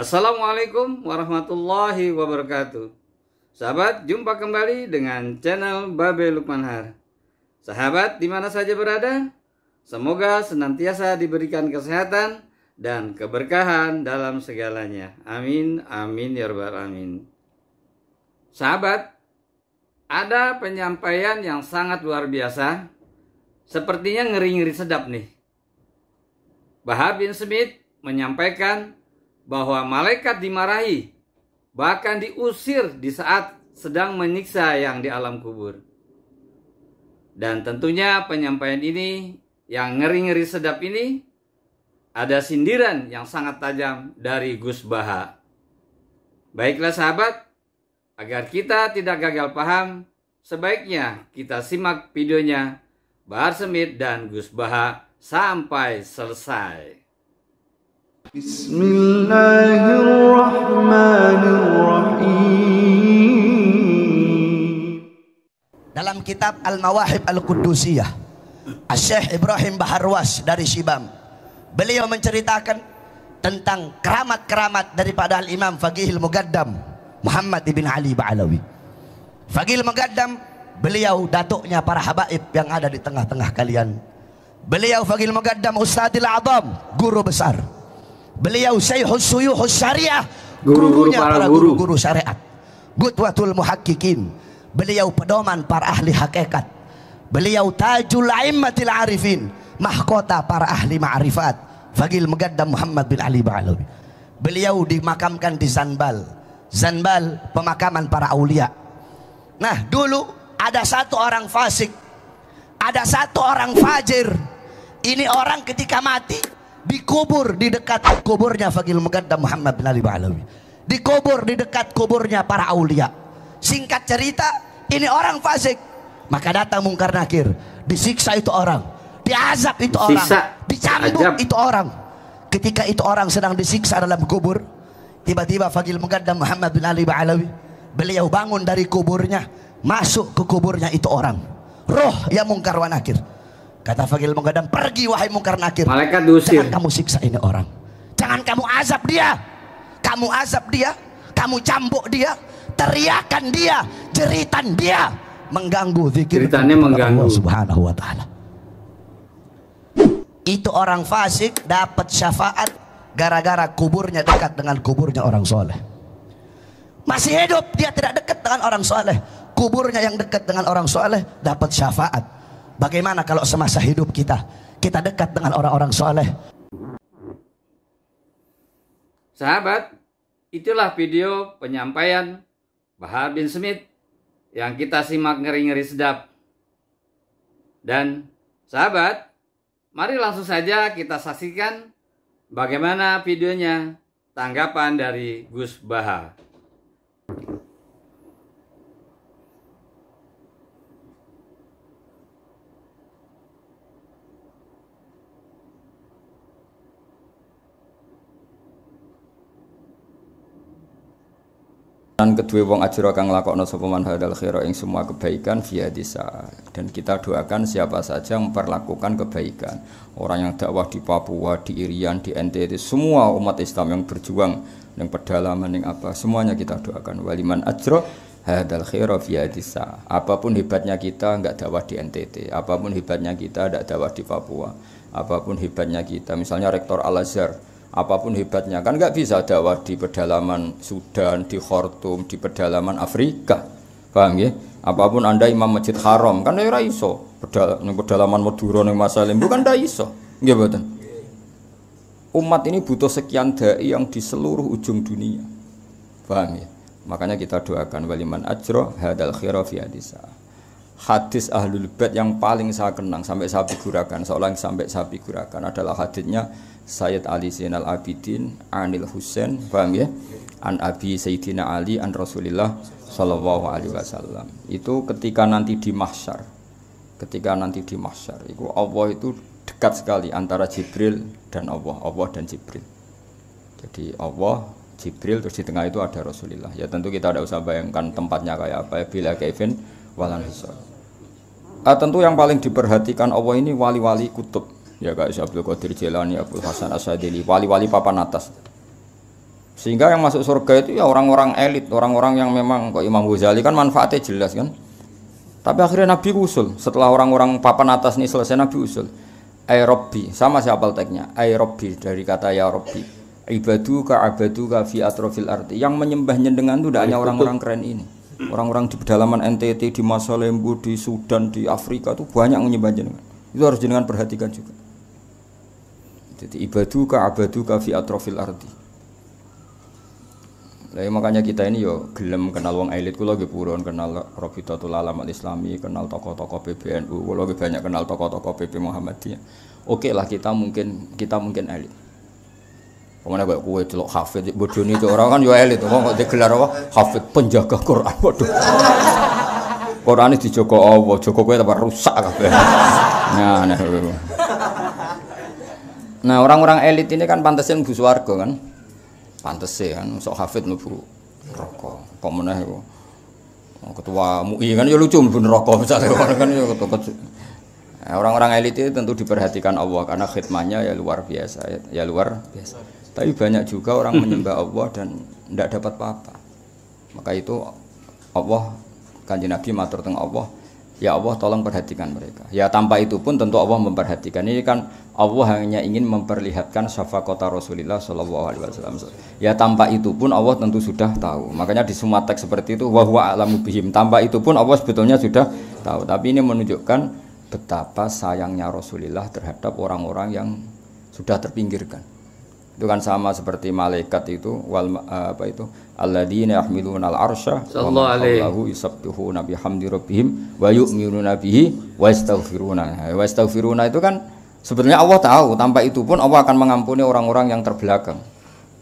Assalamualaikum warahmatullahi wabarakatuh. Sahabat, jumpa kembali dengan channel Babe Lukmanhar. Sahabat, dimana saja berada, semoga senantiasa diberikan kesehatan dan keberkahan dalam segalanya. Amin, amin, ya rabbal amin. Sahabat, ada penyampaian yang sangat luar biasa. Sepertinya ngeri-ngeri sedap nih. Bahab bin Smith menyampaikan bahwa malaikat dimarahi, bahkan diusir di saat sedang menyiksa yang di alam kubur. Dan tentunya penyampaian ini yang ngeri-ngeri sedap ini ada sindiran yang sangat tajam dari Gus Baha. Baiklah sahabat, agar kita tidak gagal paham, sebaiknya kita simak videonya Bahar Semit dan Gus Baha sampai selesai. Dalam kitab Al-Mawahib Al-Quddusiyah, Syekh Ibrahim Baharwas dari Sibam, Beliau menceritakan tentang keramat-keramat daripada Al-Imam Fagihil Mugaddam Muhammad ibn Ali Ba'alawi. Fagihil Mugaddam beliau datuknya para habaib yang ada di tengah-tengah kalian. Beliau Fagihil Mugaddam Ustadil Adam, guru besar. Beliau Syekhus Suyuhus Syariah, gurunya guru para guru-guru syariat. Gutwatul Muhakkikin. Beliau pedoman para ahli hakikat. Beliau Tajul Aimmatil Arifin, mahkota para ahli ma'rifat. Fagil Megaddam Muhammad bin Ali Ba'alawi. Beliau dimakamkan di Zanbal. Zanbal pemakaman para aulia. Nah, dulu ada satu orang fasik, ada satu orang fajir. Ini orang ketika mati dikubur di dekat kuburnya Fagil Mugadda Muhammad bin Ali Ba'alawi dikubur di dekat kuburnya para aulia singkat cerita ini orang fasik maka datang mungkar nakir disiksa itu orang diazab itu orang dicambuk Ajab. itu orang ketika itu orang sedang disiksa dalam kubur tiba-tiba Fagil Mugadda Muhammad bin Ali Ba'alawi beliau bangun dari kuburnya masuk ke kuburnya itu orang roh yang mungkar wa Kata Fagil menggadang, pergi wahai mungkar nakir. Malaikat diusir. Jangan kamu siksa ini orang. Jangan kamu azab dia. Kamu azab dia, kamu cambuk dia, teriakan dia, jeritan dia. Mengganggu zikir. Jeritannya mengganggu. Allah subhanahu wa ta'ala. Itu orang fasik dapat syafaat gara-gara kuburnya dekat dengan kuburnya orang soleh. Masih hidup, dia tidak dekat dengan orang soleh. Kuburnya yang dekat dengan orang soleh dapat syafaat Bagaimana kalau semasa hidup kita kita dekat dengan orang-orang soleh? Sahabat, itulah video penyampaian Bahar bin Smith yang kita simak ngeri-ngeri sedap. Dan sahabat, mari langsung saja kita saksikan bagaimana videonya tanggapan dari Gus Bahar. Dan kedua wong ajro kang lakokno sapa man hadal khaira ing semua kebaikan via desa. Dan kita doakan siapa saja memperlakukan kebaikan. Orang yang dakwah di Papua, di Irian, di NTT, semua umat Islam yang berjuang yang pedalaman yang apa semuanya kita doakan waliman ajro hadal khaira via desa. Apapun hebatnya kita nggak dakwah di NTT, apapun hebatnya kita nggak dakwah di Papua, apapun hebatnya kita misalnya rektor Al Azhar apapun hebatnya kan nggak bisa dakwah di pedalaman Sudan di Khartoum di pedalaman Afrika paham ya apapun anda imam masjid haram kan ya iso pedal pedalaman Madura yang masalim bukan dah iso nggak betul umat ini butuh sekian dai yang di seluruh ujung dunia paham ya makanya kita doakan waliman ajro hadal khira fi hadisa hadis ahlul bait yang paling saya kenang sampai saya figurakan seolah sampai saya figurakan adalah hadisnya Sayyid Ali Zainal Abidin Anil Husain paham ya an Abi Sayyidina Ali an Rasulillah Shallallahu Alaihi Wasallam itu ketika nanti di mahsyar ketika nanti di mahsyar itu Allah itu dekat sekali antara Jibril dan Allah Allah dan Jibril jadi Allah Jibril terus di tengah itu ada Rasulullah ya tentu kita tidak usah bayangkan tempatnya kayak apa ya bila Kevin walan hisab Uh, tentu yang paling diperhatikan Allah ini wali-wali kutub ya Kak Abdul Qadir Jelani, Abdul Hasan Asadili, wali-wali papan atas. Sehingga yang masuk surga itu ya orang-orang elit, orang-orang yang memang kok Imam Ghazali kan manfaatnya jelas kan. Tapi akhirnya Nabi usul, setelah orang-orang papan atas ini selesai Nabi usul. Ay Robbi, sama siapa teknya? Ay Robbi dari kata ya Robbi. Ibadu ka abadu ka fi atrofil arti. Yang menyembahnya dengan itu tidak hanya orang-orang keren ini Orang-orang di pedalaman NTT, di Masalembu, di Sudan, di Afrika itu banyak menyembah jenengan. Itu harus jenengan perhatikan juga. Jadi ibaduka abaduka fi atrofil ardi. Lah ya, makanya kita ini yo gelem kenal wong elit kula nggih purun kenal Rabitatul Alam Islami, kenal tokoh-tokoh PBNU, kula nggih banyak kenal tokoh-tokoh PP Muhammadiyah. Oke okay lah kita mungkin kita mungkin elit kemana kayak kue celok hafid nih cok orang kan yo ya elit wong nggak digelar apa hafid penjaga Quran Quran itu joko Allah, joko kue tambah rusak kafe. Nah nah, nah, nah. Nah, orang-orang elit ini kan pantesin mlebu warga kan. pantasnya kan sok hafid mlebu neraka. rokok. Kemana kok oh, ketua MUI kan ya lucu mlebu rokok misalnya kan ya ketua nah, Orang-orang elit itu tentu diperhatikan Allah karena khidmahnya ya luar biasa, ya luar biasa. Tapi banyak juga orang menyembah Allah dan tidak dapat apa-apa. Maka itu Allah kanji Nabi matur tentang Allah. Ya Allah tolong perhatikan mereka. Ya tanpa itu pun tentu Allah memperhatikan. Ini kan Allah hanya ingin memperlihatkan syafaqata Rasulullah Shallallahu Alaihi Wasallam. Ya tanpa itu pun Allah tentu sudah tahu. Makanya di semua teks seperti itu wahwa alamu bihim. Tanpa itu pun Allah sebetulnya sudah tahu. Tapi ini menunjukkan betapa sayangnya Rasulullah terhadap orang-orang yang sudah terpinggirkan itu kan sama seperti malaikat itu wal eh, apa itu alladzina yahmiluna al-arsya wa alaihi yusabbihuna bihamdi rabbihim wa yu'minuna bihi wa yastaghfiruna eh, wa yastaghfiruna itu kan sebenarnya Allah tahu tanpa itu pun Allah akan mengampuni orang-orang yang terbelakang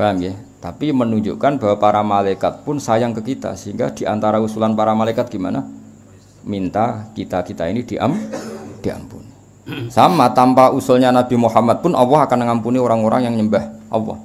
paham ya tapi menunjukkan bahwa para malaikat pun sayang ke kita sehingga di antara usulan para malaikat gimana minta kita-kita ini diam diampuni sama tanpa usulnya Nabi Muhammad pun Allah akan mengampuni orang-orang yang nyembah Allah.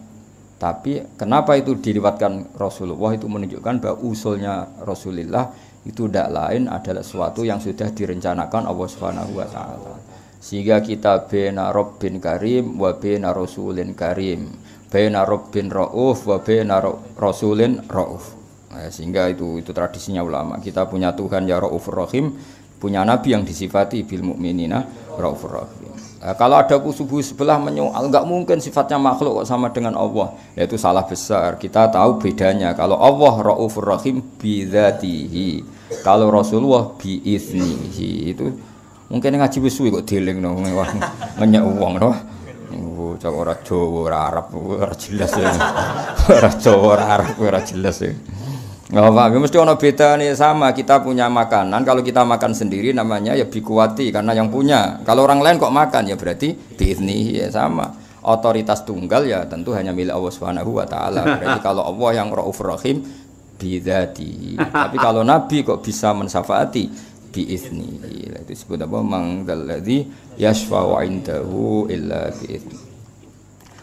Tapi kenapa itu diriwatkan Rasulullah itu menunjukkan bahwa usulnya Rasulullah itu tidak lain adalah sesuatu yang sudah direncanakan Allah Subhanahu wa taala. Sehingga kita bena Rabbin Karim wa bina Rasulin Karim. Bena Rabbin Rauf wa bina Rasulin Rauf. Nah, sehingga itu itu tradisinya ulama. Kita punya Tuhan ya Raufur Rahim, punya nabi yang disifati bil mukminina Raufur Rahim. Nah, kalau ada kusubuh sebelah menyoal, ah, nggak mungkin sifatnya makhluk kok sama dengan Allah. Ya, itu salah besar. Kita tahu bedanya. Kalau Allah Raufur Rahim bidatihi. Kalau Rasulullah biiznihi. Itu mungkin ngaji wis kok dealing no ngenyek uang no. Oh, cak ora Jawa ora Arab ora jelas ya. Ora Jawa ora Arab ora jelas ya. Nggak paham, mesti ono beda nih sama kita punya makanan. Kalau kita makan sendiri namanya ya bikuati karena yang punya. Kalau orang lain kok makan ya berarti diizni ya sama. Otoritas tunggal ya tentu hanya milik Allah Subhanahu wa taala. Berarti kalau Allah yang Rauf Rahim bidadi. Tapi kalau nabi kok bisa mensafati biizni. Itu disebut apa? Mangdalladzi yashfa'u indahu illa biizni.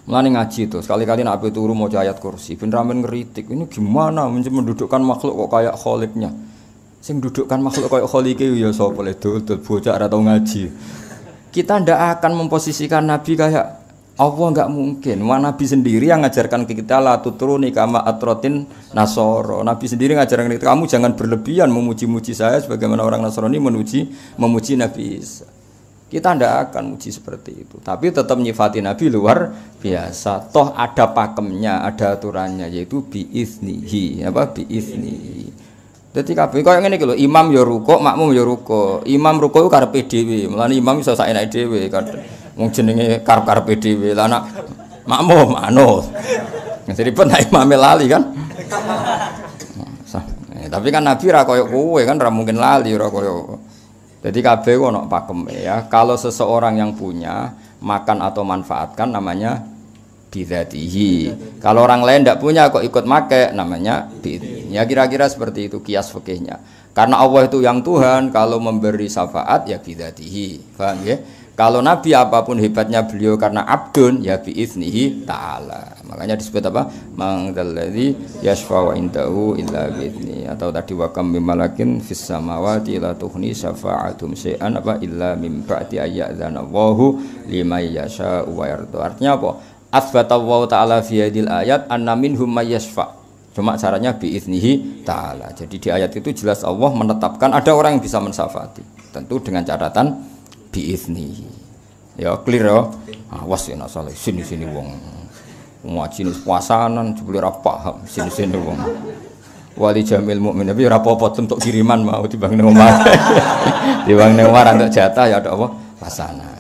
Mulane ngaji itu, sekali-kali nak ape turu mau ayat kursi, ben ramen ngeritik. Ini gimana mendudukkan makhluk kok kayak kholiknya? Sing dudukkan makhluk kayak itu ya sapa le tuh bocah ora tau ngaji. Kita ndak akan memposisikan nabi kayak Allah nggak mungkin. Wah, nabi sendiri yang ngajarkan ke kita la nih, kama atrotin nasoro. Nabi sendiri ngajarkan kita kamu jangan berlebihan memuji-muji saya sebagaimana orang Nasrani memuji memuji Nabi Isa. Kita tidak akan muji seperti itu. Tapi tetap nyifati Nabi luar biasa. Toh ada pakemnya, ada aturannya yaitu biiznihi, apa biiznihi. Jadi kabeh koyo ngene ini lho, imam ya rukuk, makmum ya rukuk. Imam rukuk karepe dhewe, mulane imam iso sak enake dhewe kadang. Wong jenenge karep-karepe dhewe. Lah anak makmum Jadi anu. pun imam lali kan. Nah, eh, tapi kan Nabi ra koyo kowe kan ra mungkin lali ra koyo jadi KB ono pakem ya. Kalau seseorang yang punya makan atau manfaatkan namanya bidatihi. Kalau orang lain tidak punya kok ikut make namanya bidatihi. Ya kira-kira seperti itu kias fikihnya. Karena Allah itu yang Tuhan, kalau memberi syafaat ya bidatihi. Paham ya? Kalau Nabi apapun hebatnya beliau karena abdun ya iznihi taala. Makanya disebut apa? Mangdalladzi yashfa'u indahu illa biizni atau tadi kam bimalakin fis samawati la tuhni syafa'atum syai'an apa illa mim ba'di ayyadzanallahu limay yasha'u wa yardu. Artinya apa? Asbatallahu ta'ala fi hadil ayat anna minhum may yashfa'. Cuma caranya iznihi ta'ala. Jadi di ayat itu jelas Allah menetapkan ada orang yang bisa mensafati. Tentu dengan catatan biizni. Ya clear ya. Awas ah, ya nak sini-sini wong. semua jenis puasanan jebule ora paham sini-sini wong. Wali Jamil mukmin tapi ya ora apa-apa untuk kiriman mau di nang omah. di nang omah untuk jatah ya ada apa pasanan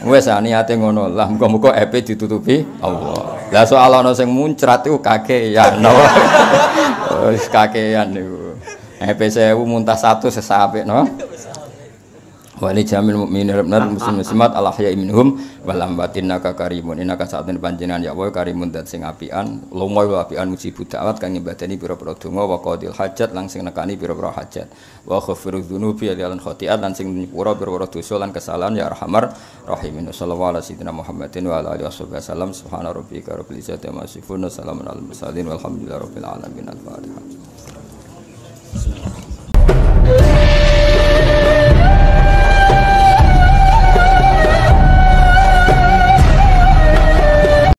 Wes hati ah, ngono lah muka-muka EP ditutupi Allah. Lah soal muncrat sing muncrat iku kakean. Wis kakean niku. saya 1000 muntah satu sesapik no wa ni jamil mukminin rabnat ah, ah, muslim ah. muslimat al ahya'i minhum wal amwatin naka karimun inaka sa'atun panjenengan ya wa karimun dan sing apian lumoy wa apian musibah dawat kang ngibadani pira-pira donga wa qadil hajat langsing sing nekani pira-pira hajat wa ghafirudz dzunubi ya lan khotiat lan sing nyepura pira-pira dosa lan kesalahan ya arhamar rahimin sallallahu alaihi sayyidina muhammadin wa ala alihi washabihi wasallam subhana rabbika rabbil izzati amma yasifun salamun alal mursalin walhamdulillahi rabbil alamin al-fatihah